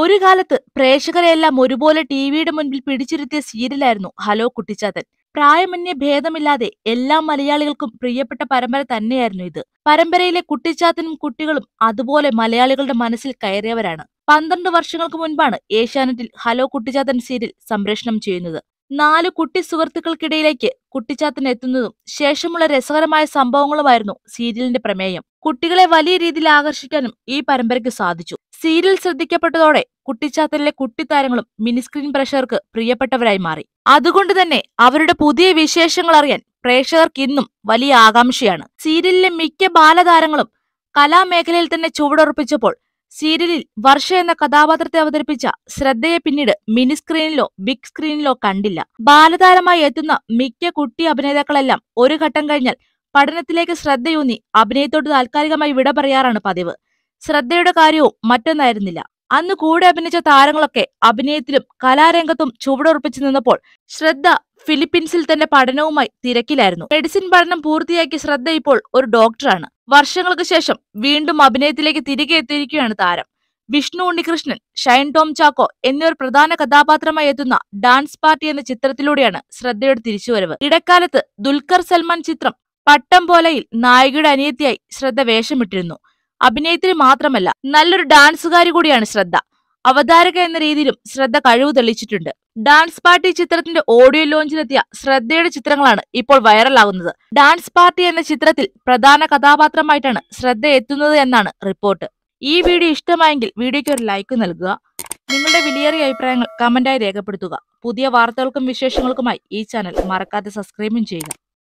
ഒരു കാലത്ത് പ്രേക്ഷകരെല്ലാം ഒരുപോലെ ടി വിയുടെ മുൻപിൽ പിടിച്ചിരുത്തിയ സീരിയലായിരുന്നു ഹലോ കുട്ടിച്ചാത്തൻ പ്രായമന്യ ഭേദമില്ലാതെ എല്ലാ മലയാളികൾക്കും പ്രിയപ്പെട്ട പരമ്പര തന്നെയായിരുന്നു ഇത് പരമ്പരയിലെ കുട്ടിച്ചാത്തനും കുട്ടികളും അതുപോലെ മലയാളികളുടെ മനസ്സിൽ കയറിയവരാണ് പന്ത്രണ്ട് വർഷങ്ങൾക്ക് മുൻപാണ് ഏഷ്യാനെറ്റിൽ ഹലോ കുട്ടിച്ചാത്തൻ സീരിയൽ സംപ്രേഷണം ചെയ്യുന്നത് നാല് കുട്ടി സുഹൃത്തുക്കൾക്കിടയിലേക്ക് കുട്ടിച്ചാത്തിന് എത്തുന്നതും ശേഷമുള്ള രസകരമായ സംഭവങ്ങളുമായിരുന്നു സീരിയലിന്റെ പ്രമേയം കുട്ടികളെ വലിയ രീതിയിൽ ആകർഷിക്കാനും ഈ പരമ്പരയ്ക്ക് സാധിച്ചു സീരിയൽ ശ്രദ്ധിക്കപ്പെട്ടതോടെ കുട്ടിച്ചാത്തലിലെ കുട്ടിത്താരങ്ങളും മിനിസ്ക്രീൻ പ്രഷർക്ക് പ്രിയപ്പെട്ടവരായി മാറി അതുകൊണ്ട് തന്നെ അവരുടെ പുതിയ വിശേഷങ്ങൾ അറിയാൻ പ്രേക്ഷകർക്ക് ഇന്നും വലിയ ആകാംക്ഷയാണ് സീരിയലിലെ മിക്ക ബാലതാരങ്ങളും കലാമേഖലയിൽ തന്നെ ചുവടുറപ്പിച്ചപ്പോൾ സീരിയലിൽ വർഷ എന്ന കഥാപാത്രത്തെ അവതരിപ്പിച്ച ശ്രദ്ധയെ പിന്നീട് മിനി സ്ക്രീനിലോ ബിഗ് സ്ക്രീനിലോ കണ്ടില്ല ബാലതാരമായി എത്തുന്ന മിക്ക കുട്ടി അഭിനേതാക്കളെല്ലാം ഒരു ഘട്ടം കഴിഞ്ഞാൽ പഠനത്തിലേക്ക് ശ്രദ്ധയൂന്നി അഭിനയത്തോട് താൽക്കാലികമായി വിട പറയാറാണ് പതിവ് ശ്രദ്ധയുടെ കാര്യവും മറ്റൊന്നായിരുന്നില്ല അന്ന് കൂടെ അഭിനയിച്ച താരങ്ങളൊക്കെ അഭിനയത്തിലും കലാരംഗത്തും ചുവടുറപ്പിച്ചു നിന്നപ്പോൾ ശ്രദ്ധ ഫിലിപ്പീൻസിൽ തന്റെ പഠനവുമായി തിരക്കിലായിരുന്നു മെഡിസിൻ പഠനം പൂർത്തിയാക്കിയ ശ്രദ്ധ ഇപ്പോൾ ഒരു ഡോക്ടറാണ് വർഷങ്ങൾക്ക് ശേഷം വീണ്ടും അഭിനയത്തിലേക്ക് തിരികെ എത്തിയിരിക്കുകയാണ് താരം വിഷ്ണു ഉണ്ണികൃഷ്ണൻ ഷൈൻ ടോം ചാക്കോ എന്നിവർ പ്രധാന കഥാപാത്രമായി എത്തുന്ന ഡാൻസ് പാർട്ടി എന്ന ചിത്രത്തിലൂടെയാണ് ശ്രദ്ധയുടെ തിരിച്ചുവരവ് ഇടക്കാലത്ത് ദുൽഖർ സൽമാൻ ചിത്രം പട്ടം പോലയിൽ നായികയുടെ അനിയത്തിയായി ശ്രദ്ധ വേഷമിട്ടിരുന്നു അഭിനയത്തിന് മാത്രമല്ല നല്ലൊരു ഡാൻസുകാരി കൂടിയാണ് ശ്രദ്ധ അവതാരക എന്ന രീതിയിലും ശ്രദ്ധ കഴിവ് തെളിയിച്ചിട്ടുണ്ട് ഡാൻസ് പാർട്ടി ചിത്രത്തിന്റെ ഓഡിയോ ലോഞ്ചിലെത്തിയ ശ്രദ്ധയുടെ ചിത്രങ്ങളാണ് ഇപ്പോൾ വൈറലാകുന്നത് ഡാൻസ് പാർട്ടി എന്ന ചിത്രത്തിൽ പ്രധാന കഥാപാത്രമായിട്ടാണ് ശ്രദ്ധ എത്തുന്നത് എന്നാണ് റിപ്പോർട്ട് ഈ വീഡിയോ ഇഷ്ടമായെങ്കിൽ വീഡിയോയ്ക്ക് ഒരു ലൈക്ക് നൽകുക നിങ്ങളുടെ വിലയേറിയ അഭിപ്രായങ്ങൾ കമന്റായി രേഖപ്പെടുത്തുക പുതിയ വാർത്തകൾക്കും വിശേഷങ്ങൾക്കുമായി ഈ ചാനൽ മറക്കാതെ സബ്സ്ക്രൈബും ചെയ്യുക